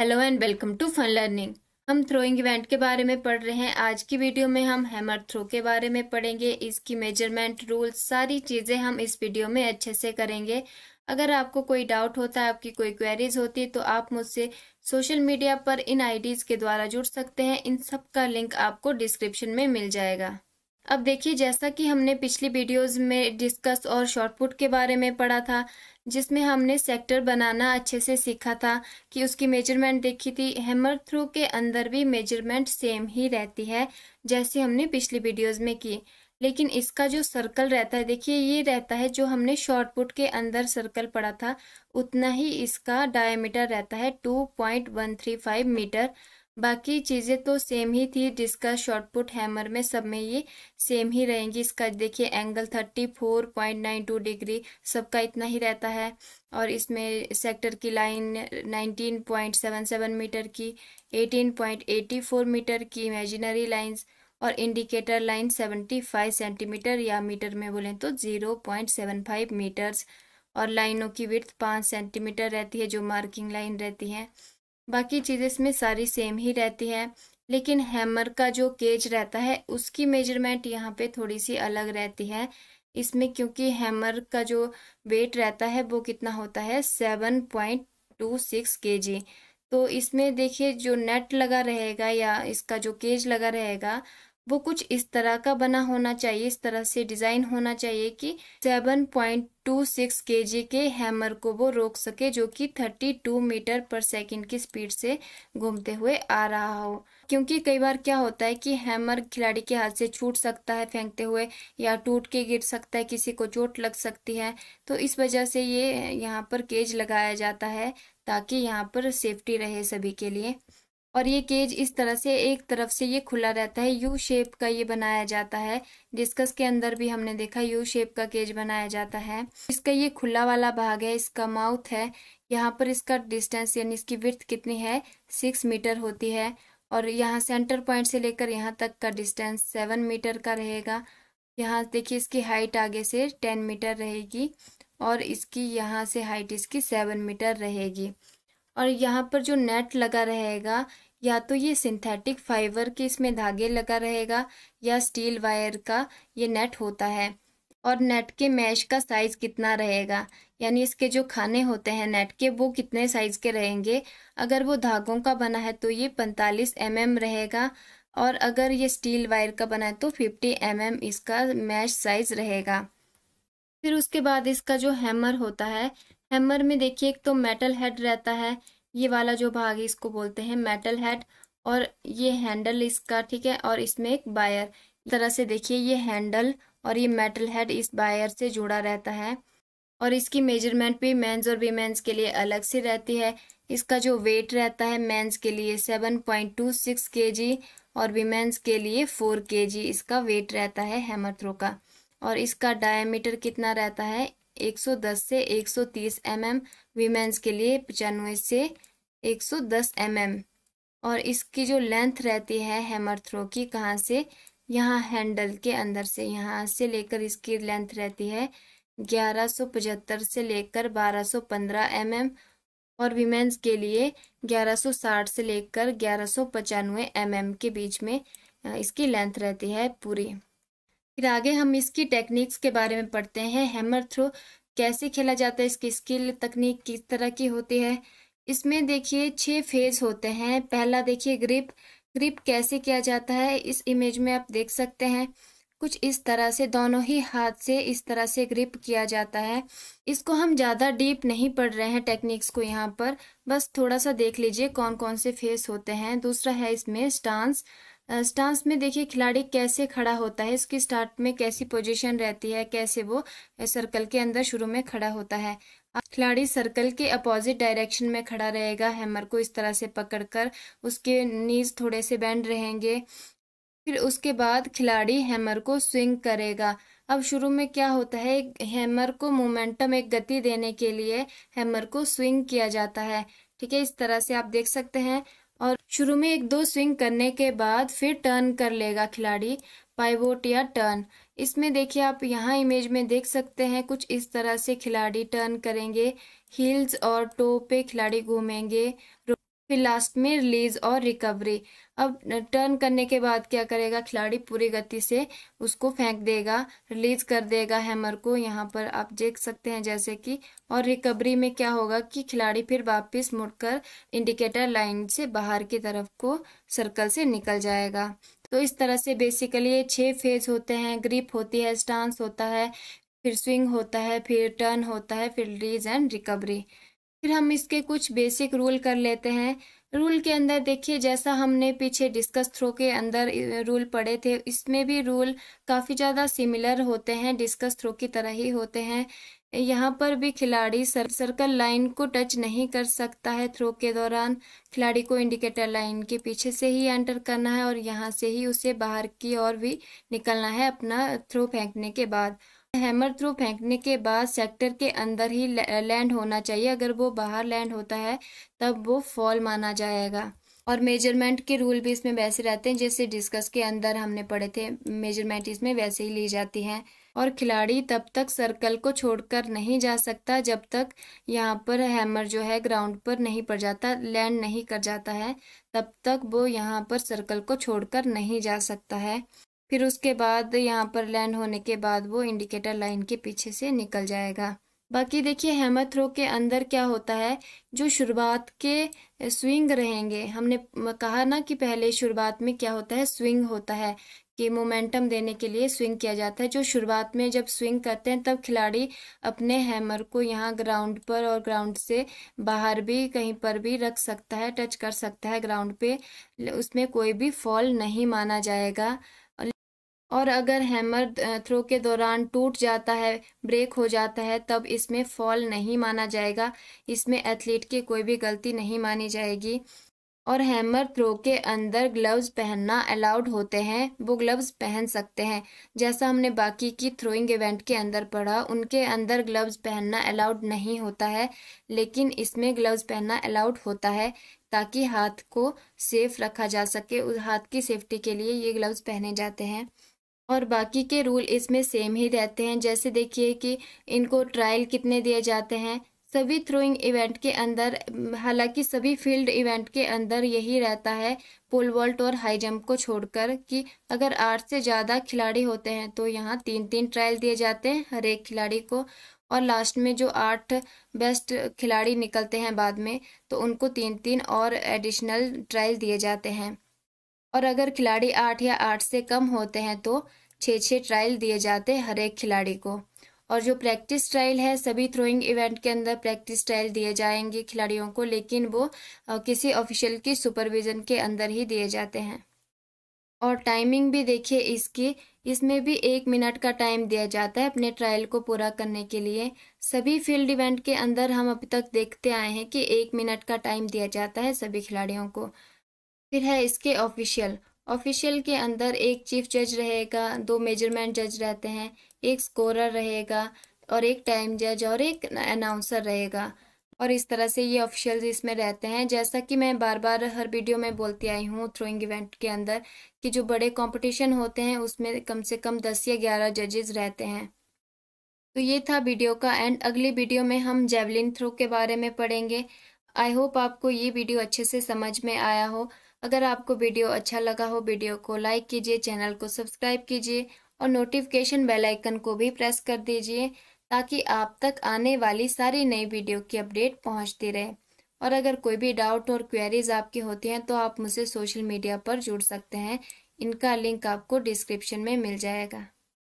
Hello and welcome to fun learning हम throwing event के बारे में पढ़ रहे हैं आज की वीडियो में हम हैमर थ्रो के बारे में पढ़ेंगे इसकी मेजरमेंट रूल्स सारी चीज़ें हम इस वीडियो में अच्छे से करेंगे अगर आपको कोई डाउट होता है आपकी कोई क्वेरीज होती है तो आप मुझसे सोशल मीडिया पर इन आईडीज़ के द्वारा जुड़ सकते हैं इन सब का लिंक आपको डिस्क्रिप्शन में मिल जाएगा अब देखिए जैसा कि हमने पिछली वीडियोस में डिस्कस और शॉर्टपुट के बारे में पढ़ा था जिसमें हमने सेक्टर बनाना अच्छे से सीखा था कि उसकी मेजरमेंट देखी थी हैमर थ्रू के अंदर भी मेजरमेंट सेम ही रहती है जैसे हमने पिछली वीडियोस में की लेकिन इसका जो सर्कल रहता है देखिए ये रहता है जो हमने शॉर्टपुट के अंदर सर्कल पढ़ा था उतना ही इसका डायमीटर रहता है two point one three five metre बाकी चीज़ें तो सेम ही थी जिसका शॉर्टपुट हैमर में सब में ये सेम ही रहेंगी इसका देखिए angle thirty four point nine two degree सबका इतना ही रहता है और इसमें सेक्टर की line nineteen point seven seven metre की eighteen point eighty four metre की इमेजिनरी लाइन्स और indicator line seventy five centimetre या मीटर में बोलें तो zero point seven five metres और लाइनों की विर्थ पाँच सेंटीमीटर रहती है जो मार्किंग लाइन रहती है बाकी चीज़ें इसमें सारी सेम ही रहती है लेकिन हैमर का जो केज रहता है उसकी मेजरमेंट यहाँ पे थोड़ी सी अलग रहती है इसमें क्योंकि हैमर का जो वेट रहता है वो कितना होता है सेवन पॉइंट टू सिक्स के जी तो इसमें देखिए जो नेट लगा रहेगा या इसका जो केज लगा रहेगा वो कुछ इस तरह का बना होना चाहिए इस तरह से डिज़ाइन होना चाहिए कि 7.26 जी के हैमर को वो रोक सके जो कि 32 मीटर पर सेकंड की स्पीड से घूमते हुए आ रहा हो क्योंकि कई बार क्या होता है कि हैमर खिलाड़ी के हाथ से छूट सकता है फेंकते हुए या टूट के गिर सकता है किसी को चोट लग सकती है तो इस वजह से ये यहाँ पर केज लगाया जाता है ताकि यहाँ पर सेफ्टी रहे सभी के लिए और ये केज इस तरह से एक तरफ से ये खुला रहता है यू शेप का ये बनाया जाता है डिस्कस के अंदर भी हमने देखा यू शेप का केज बनाया जाता है इसका ये खुला वाला भाग है इसका माउथ है यहाँ पर इसका डिस्टेंस यानी इसकी विर्थ कितनी है सिक्स मीटर होती है और यहाँ सेंटर पॉइंट से लेकर यहाँ तक का डिस्टेंस सेवन मीटर का रहेगा यहाँ देखिए इसकी हाइट आगे से टेन मीटर रहेगी और इसकी यहाँ से हाइट इसकी सेवन मीटर रहेगी और यहाँ पर जो नेट लगा रहेगा या तो ये सिंथेटिक फाइबर के इसमें धागे लगा रहेगा या स्टील वायर का ये नेट होता है और नेट के मैश का साइज़ कितना रहेगा यानी इसके जो खाने होते हैं नेट के वो कितने साइज़ के रहेंगे अगर वो धागों का बना है तो ये 45 एम mm रहेगा और अगर ये स्टील वायर का बना है तो 50 एम mm इसका मैश साइज़ रहेगा फिर उसके बाद इसका जो हैमर होता है हैमर में देखिए एक तो मेटल हेड रहता है ये वाला जो भाग है इसको बोलते हैं मेटल हेड और ये हैंडल इसका ठीक है और इसमें एक बायर तरह से देखिए ये हैंडल और ये मेटल हेड इस बायर से जुड़ा रहता है और इसकी मेजरमेंट भी मेंस और वीमेंस के लिए अलग से रहती है इसका जो वेट रहता है मेंस के लिए सेवन पॉइंट टू सिक्स के जी और वीमेंस के लिए फोर के जी इसका वेट रहता है हैमर थ्रो का और इसका डायमीटर कितना रहता है 110 से 130 mm, वीमेंस के लिए पचानवे से 110 mm. और इसकी जो लेंथ रहती है हैमर थ्रो की कहाँ से यहाँ हैंडल के अंदर से यहाँ से लेकर इसकी लेंथ रहती है 1175 से लेकर 1215 सौ mm और वीमेंस के लिए 1160 से लेकर ग्यारह सौ mm के बीच में इसकी लेंथ रहती है पूरी फिर आगे हम इसकी टेक्निक्स के बारे में पढ़ते हैं हैमर थ्रो कैसे खेला जाता है इसकी स्किल तकनीक किस तरह की होती है इसमें देखिए छह फेज होते हैं पहला देखिए ग्रिप ग्रिप कैसे किया जाता है इस इमेज में आप देख सकते हैं कुछ इस तरह से दोनों ही हाथ से इस तरह से ग्रिप किया जाता है इसको हम ज़्यादा डीप नहीं पढ़ रहे हैं टेक्निक्स को यहाँ पर बस थोड़ा सा देख लीजिए कौन कौन से फेस होते हैं दूसरा है इसमें स्टांस स्टांस में देखिए खिलाड़ी कैसे खड़ा होता है इसकी स्टार्ट में कैसी पोजीशन रहती है कैसे वो सर्कल के अंदर शुरू में खड़ा होता है खिलाड़ी सर्कल के अपोजिट डायरेक्शन में खड़ा रहेगा हैमर को इस तरह से पकड़कर उसके नीज थोड़े से बैंड रहेंगे फिर उसके बाद खिलाड़ी हैमर को स्विंग करेगा अब शुरू में क्या होता है हैमर को मोमेंटम एक गति देने के लिए हैमर को स्विंग किया जाता है ठीक है इस तरह से आप देख सकते हैं और शुरू में एक दो स्विंग करने के बाद फिर टर्न कर लेगा खिलाड़ी पाइवोट या टर्न इसमें देखिए आप यहाँ इमेज में देख सकते हैं कुछ इस तरह से खिलाड़ी टर्न करेंगे हील्स और टो पे खिलाड़ी घूमेंगे फिर लास्ट में रिलीज और रिकवरी अब टर्न करने के बाद क्या करेगा खिलाड़ी पूरी गति से उसको फेंक देगा रिलीज कर देगा हैमर को यहाँ पर आप देख सकते हैं जैसे कि और रिकवरी में क्या होगा कि खिलाड़ी फिर वापस मुड़कर इंडिकेटर लाइन से बाहर की तरफ को सर्कल से निकल जाएगा तो इस तरह से बेसिकली ये छः फेज होते हैं ग्रिप होती है स्टांस होता है फिर स्विंग होता है फिर टर्न होता है फिर रिलीज एंड रिकवरी फिर हम इसके कुछ बेसिक रूल कर लेते हैं रूल के अंदर देखिए जैसा हमने पीछे डिस्कस थ्रो के अंदर रूल पढ़े थे इसमें भी रूल काफ़ी ज़्यादा सिमिलर होते हैं डिस्कस थ्रो की तरह ही होते हैं यहाँ पर भी खिलाड़ी सर, सर्कल लाइन को टच नहीं कर सकता है थ्रो के दौरान खिलाड़ी को इंडिकेटर लाइन के पीछे से ही एंटर करना है और यहाँ से ही उसे बाहर की ओर भी निकलना है अपना थ्रो फेंकने के बाद हैमर थ्रू फेंकने के बाद सेक्टर के अंदर ही लैंड होना चाहिए अगर वो बाहर लैंड होता है तब वो फॉल माना जाएगा और मेजरमेंट के रूल भी इसमें वैसे रहते हैं जैसे डिस्कस के अंदर हमने पढ़े थे मेजरमेंट इसमें वैसे ही ली जाती हैं और खिलाड़ी तब तक सर्कल को छोड़कर नहीं जा सकता जब तक यहाँ पर हैमर जो है ग्राउंड पर नहीं पड़ जाता लैंड नहीं कर जाता है तब तक वो यहाँ पर सर्कल को छोड़कर नहीं जा सकता है फिर उसके बाद यहाँ पर लैंड होने के बाद वो इंडिकेटर लाइन के पीछे से निकल जाएगा बाकी देखिए हैमर थ्रो के अंदर क्या होता है जो शुरुआत के स्विंग रहेंगे हमने कहा ना कि पहले शुरुआत में क्या होता है स्विंग होता है कि मोमेंटम देने के लिए स्विंग किया जाता है जो शुरुआत में जब स्विंग करते हैं तब खिलाड़ी अपने हैमर को यहाँ ग्राउंड पर और ग्राउंड से बाहर भी कहीं पर भी रख सकता है टच कर सकता है ग्राउंड पे उसमें कोई भी फॉल नहीं माना जाएगा और अगर हैमर थ्रो के दौरान टूट जाता है ब्रेक हो जाता है तब इसमें फॉल नहीं माना जाएगा इसमें एथलीट की कोई भी गलती नहीं मानी जाएगी और हैमर थ्रो के अंदर ग्लव्स पहनना अलाउड होते हैं वो ग्लव्स पहन सकते हैं जैसा हमने बाकी की थ्रोइंग इवेंट के अंदर पढ़ा उनके अंदर ग्लव्स पहनना अलाउड नहीं होता है लेकिन इसमें ग्लव्स पहनना अलाउड होता है ताकि हाथ को सेफ रखा जा सके उस हाथ की सेफ्टी के लिए ये ग्लव्स पहने जाते हैं और बाकी के रूल इसमें सेम ही रहते हैं जैसे देखिए कि इनको ट्रायल कितने दिए जाते हैं सभी थ्रोइंग इवेंट के अंदर हालांकि सभी फील्ड इवेंट के अंदर यही रहता है पोल वॉल्ट और हाई जंप को छोड़कर कि अगर आठ से ज़्यादा खिलाड़ी होते हैं तो यहाँ तीन तीन ट्रायल दिए जाते हैं हर एक खिलाड़ी को और लास्ट में जो आठ बेस्ट खिलाड़ी निकलते हैं बाद में तो उनको तीन तीन और एडिशनल ट्रायल दिए जाते हैं और अगर खिलाड़ी आठ या आठ से कम होते हैं तो छः छः ट्रायल दिए जाते हैं हर एक खिलाड़ी को और जो प्रैक्टिस ट्रायल है सभी थ्रोइंग इवेंट के अंदर प्रैक्टिस ट्रायल दिए जाएंगे खिलाड़ियों को लेकिन वो किसी ऑफिशियल की सुपरविज़न के अंदर ही दिए जाते हैं और टाइमिंग भी देखिए इसकी इसमें भी एक मिनट का टाइम दिया जाता है अपने ट्रायल को पूरा करने के लिए सभी फील्ड इवेंट के अंदर हम अभी तक देखते आए हैं कि एक मिनट का टाइम दिया जाता है सभी खिलाड़ियों को फिर है इसके ऑफिशियल ऑफिशियल के अंदर एक चीफ जज रहेगा दो मेजरमेंट जज रहते हैं एक स्कोरर रहेगा और एक टाइम जज और एक अनाउंसर रहेगा और इस तरह से ये ऑफिशियल इसमें रहते हैं जैसा कि मैं बार बार हर वीडियो में बोलती आई हूँ थ्रोइंग इवेंट के अंदर कि जो बड़े कंपटीशन होते हैं उसमें कम से कम दस या ग्यारह जजेस रहते हैं तो ये था वीडियो का एंड अगली वीडियो में हम जेवलिन थ्रो के बारे में पढ़ेंगे आई होप आपको ये वीडियो अच्छे से समझ में आया हो अगर आपको वीडियो अच्छा लगा हो वीडियो को लाइक कीजिए चैनल को सब्सक्राइब कीजिए और नोटिफिकेशन बेल आइकन को भी प्रेस कर दीजिए ताकि आप तक आने वाली सारी नई वीडियो की अपडेट पहुंचती रहे और अगर कोई भी डाउट और क्वेरीज आपके होती हैं तो आप मुझसे सोशल मीडिया पर जुड़ सकते हैं इनका लिंक आपको डिस्क्रिप्शन में मिल जाएगा